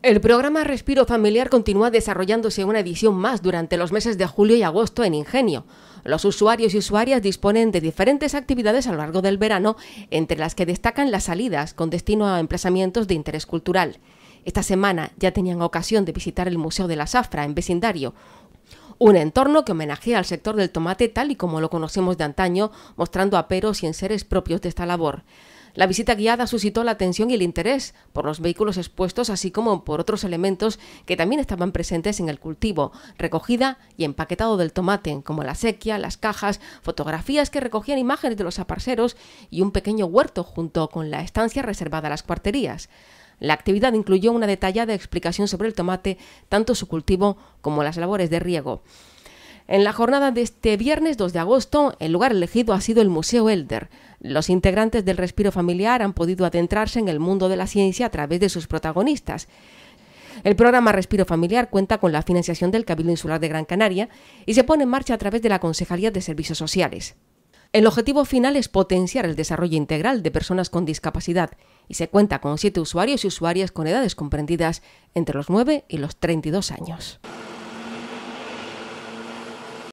El programa Respiro Familiar continúa desarrollándose una edición más durante los meses de julio y agosto en Ingenio. Los usuarios y usuarias disponen de diferentes actividades a lo largo del verano, entre las que destacan las salidas con destino a emplazamientos de interés cultural. Esta semana ya tenían ocasión de visitar el Museo de la Safra en vecindario, un entorno que homenajea al sector del tomate tal y como lo conocemos de antaño, mostrando aperos y enseres propios de esta labor. La visita guiada suscitó la atención y el interés por los vehículos expuestos, así como por otros elementos que también estaban presentes en el cultivo, recogida y empaquetado del tomate, como la sequía, las cajas, fotografías que recogían imágenes de los aparceros y un pequeño huerto junto con la estancia reservada a las cuarterías. La actividad incluyó una detallada explicación sobre el tomate, tanto su cultivo como las labores de riego. En la jornada de este viernes 2 de agosto, el lugar elegido ha sido el Museo Elder. Los integrantes del Respiro Familiar han podido adentrarse en el mundo de la ciencia a través de sus protagonistas. El programa Respiro Familiar cuenta con la financiación del Cabildo Insular de Gran Canaria y se pone en marcha a través de la Consejería de Servicios Sociales. El objetivo final es potenciar el desarrollo integral de personas con discapacidad y se cuenta con siete usuarios y usuarias con edades comprendidas entre los 9 y los 32 años.